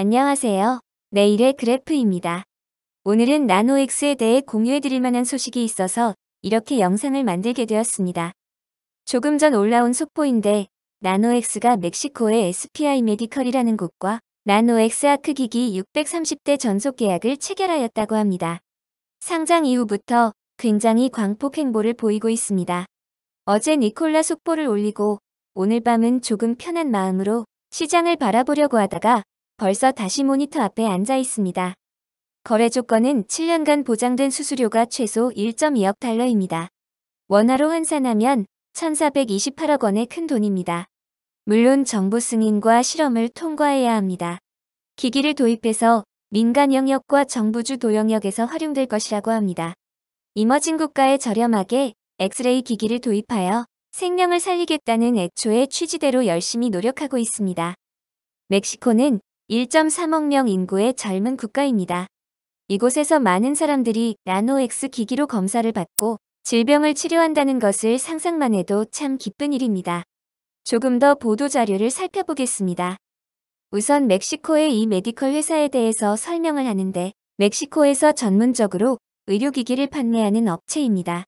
안녕하세요. 내일의 그래프입니다. 오늘은 나노엑스에 대해 공유해드릴 만한 소식이 있어서 이렇게 영상을 만들게 되었습니다. 조금 전 올라온 속보인데 나노엑스가 멕시코의 SPI 메디컬이라는 곳과 나노엑스 아크기기 630대 전속 계약을 체결하였다고 합니다. 상장 이후부터 굉장히 광폭 행보를 보이고 있습니다. 어제 니콜라 속보를 올리고 오늘 밤은 조금 편한 마음으로 시장을 바라보려고 하다가 벌써 다시 모니터 앞에 앉아 있습니다. 거래 조건은 7년간 보장된 수수료가 최소 1.2억 달러입니다. 원화로 환산하면 1,428억 원의 큰 돈입니다. 물론 정부 승인과 실험을 통과해야 합니다. 기기를 도입해서 민간 영역과 정부주 도영역에서 활용될 것이라고 합니다. 이머징 국가에 저렴하게 엑스레이 기기를 도입하여 생명을 살리겠다는 애초의 취지대로 열심히 노력하고 있습니다. 멕시코는 1.3억 명 인구의 젊은 국가입니다. 이곳에서 많은 사람들이 나노엑스 기기로 검사를 받고 질병을 치료한다는 것을 상상만 해도 참 기쁜 일입니다. 조금 더 보도자료를 살펴보겠습니다. 우선 멕시코의 이 메디컬 회사에 대해서 설명을 하는데 멕시코에서 전문적으로 의료기기를 판매하는 업체입니다.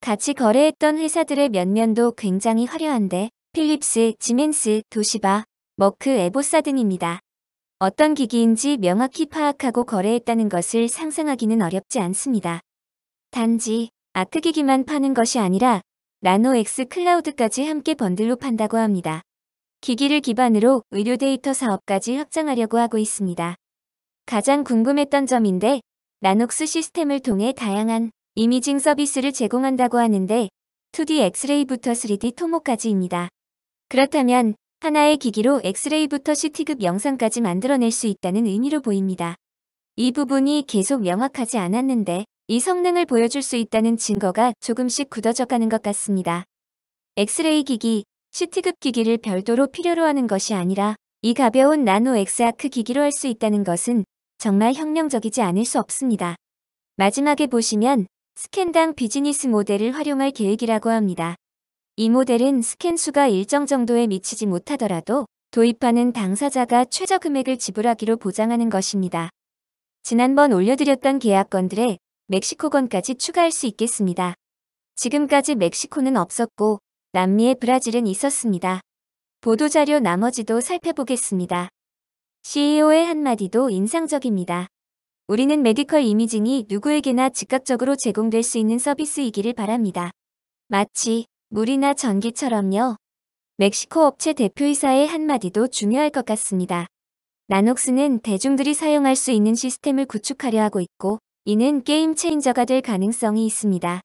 같이 거래했던 회사들의 면면도 굉장히 화려한데 필립스, 지멘스, 도시바, 머크, 에보사 등입니다. 어떤 기기인지 명확히 파악하고 거래했다는 것을 상상하기는 어렵지 않습니다. 단지 아크기기만 파는 것이 아니라 나노 X 클라우드까지 함께 번들로 판다고 합니다. 기기를 기반으로 의료 데이터 사업까지 확장하려고 하고 있습니다. 가장 궁금했던 점인데 나녹스 시스템을 통해 다양한 이미징 서비스를 제공한다고 하는데 2D 엑스레이부터 3D 토모까지입니다. 그렇다면 하나의 기기로 엑스레이부터 CT급 영상까지 만들어낼 수 있다는 의미로 보입니다. 이 부분이 계속 명확하지 않았는데 이 성능을 보여줄 수 있다는 증거가 조금씩 굳어져가는 것 같습니다. 엑스레이 기기, CT급 기기를 별도로 필요로 하는 것이 아니라 이 가벼운 나노 엑스아크 기기로 할 수 있다는 것은 정말 혁명적이지 않을 수 없습니다. 마지막에 보시면 스캔당 비즈니스 모델을 활용할 계획이라고 합니다. 이 모델은 스캔 수가 일정 정도에 미치지 못하더라도 도입하는 당사자가 최저 금액을 지불하기로 보장하는 것입니다. 지난번 올려드렸던 계약건들에 멕시코건까지 추가할 수 있겠습니다. 지금까지 멕시코는 없었고 남미의 브라질은 있었습니다. 보도자료 나머지도 살펴보겠습니다. CEO의 한마디도 인상적입니다. 우리는 메디컬 이미징이 누구에게나 즉각적으로 제공될 수 있는 서비스이기를 바랍니다. 마치 물이나 전기처럼요. 멕시코 업체 대표이사의 한마디도 중요할 것 같습니다. 나녹스는 대중들이 사용할 수 있는 시스템을 구축하려 하고 있고 이는 게임 체인저가 될 가능성이 있습니다.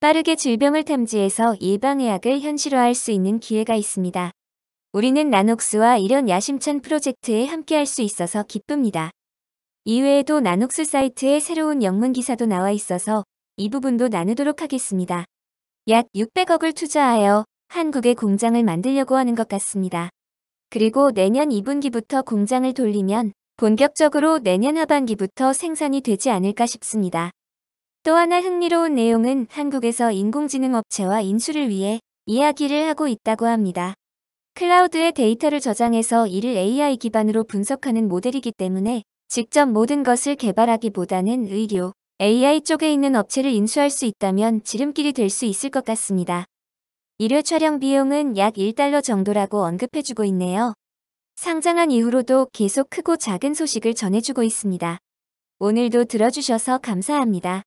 빠르게 질병을 탐지해서 예방의학을 현실화할 수 있는 기회가 있습니다. 우리는 나녹스와 이런 야심찬 프로젝트에 함께할 수 있어서 기쁩니다. 이외에도 나녹스 사이트에 새로운 영문 기사도 나와 있어서 이 부분도 나누도록 하겠습니다. 약 600억을 투자하여 한국에 공장을 만들려고 하는 것 같습니다. 그리고 내년 2분기부터 공장을 돌리면 본격적으로 내년 하반기부터 생산이 되지 않을까 싶습니다. 또 하나 흥미로운 내용은 한국에서 인공지능 업체와 인수를 위해 이야기를 하고 있다고 합니다. 클라우드의 데이터를 저장해서 이를 AI 기반으로 분석하는 모델이기 때문에 직접 모든 것을 개발하기보다는 의료, AI 쪽에 있는 업체를 인수할 수 있다면 지름길이 될 수 있을 것 같습니다. 일회 촬영 비용은 약 1달러 정도라고 언급해주고 있네요. 상장한 이후로도 계속 크고 작은 소식을 전해주고 있습니다. 오늘도 들어주셔서 감사합니다.